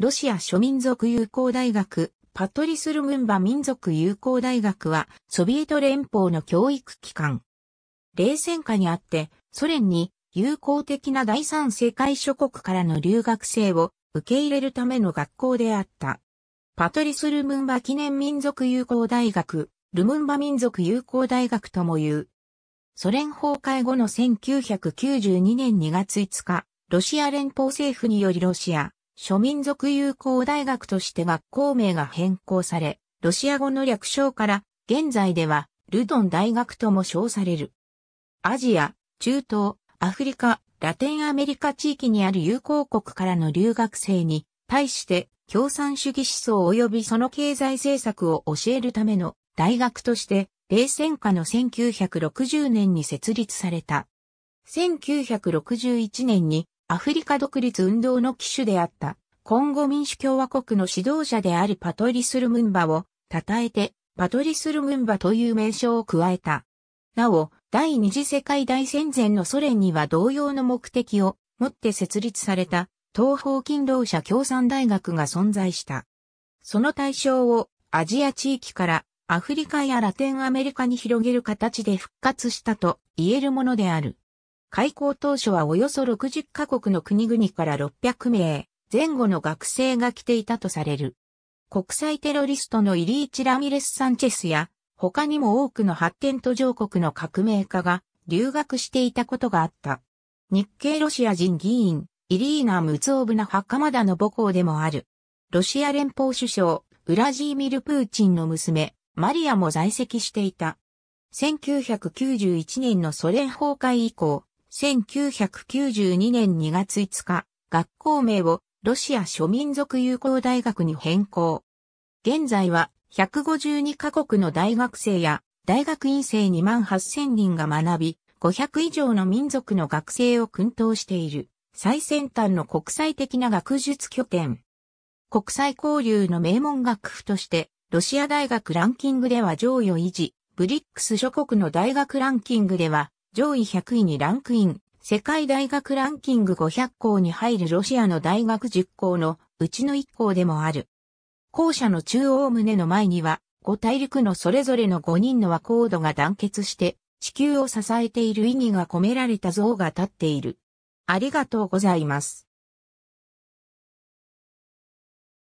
ロシア諸民族友好大学、パトリスルムンバ民族友好大学は、ソビエト連邦の教育機関。冷戦下にあって、ソ連に友好的な第三世界諸国からの留学生を受け入れるための学校であった。パトリス・ルムンバ記念民族友好大学、ルムンバ民族友好大学とも言う。ソ連崩壊後の1992年2月5日、ロシア連邦政府によりロシア、諸民族友好大学として学校名が変更され、ロシア語の略称から、現在では、ルドン大学とも称される。アジア、中東、アフリカ、ラテンアメリカ地域にある友好国からの留学生に、対して、共産主義思想及びその経済政策を教えるための大学として、冷戦下の1960年に設立された。1961年にアフリカ独立運動の機種であった、コンゴ民主共和国の指導者であるパトリス・ルムンバを、称えて、パトリス・ルムンバという名称を加えた。なお、第二次世界大戦前のソ連には同様の目的を持って設立された東方勤労者共産大学が存在した。その対象をアジア地域からアフリカやラテンアメリカに広げる形で復活したと言えるものである。開校当初はおよそ60カ国の国々から600名前後の学生が来ていたとされる。国際テロリストのイリーチ・ラミレス・サンチェスや他にも多くの発展途上国の革命家が留学していたことがあった。日系ロシア人議員、イリーナ・ムツオブナ・ハカマダの母校でもある。ロシア連邦首相、ウラジーミル・プーチンの娘、マリアも在籍していた。1991年のソ連崩壊以降、1992年2月5日、学校名をロシア諸民族友好大学に変更。現在は152カ国の大学生や大学院生2万8000人が学び、500以上の民族の学生を訓導している最先端の国際的な学術拠点。国際交流の名門学府として、ロシア大学ランキングでは上位を維持、ブリックス諸国の大学ランキングでは上位100位にランクイン、世界大学ランキング500校に入るロシアの大学10校のうちの1校でもある。校舎の中央棟の前には、5大陸のそれぞれの5人の和コードが団結して、地球を支えている意義が込められた像が立っている。ありがとうございます。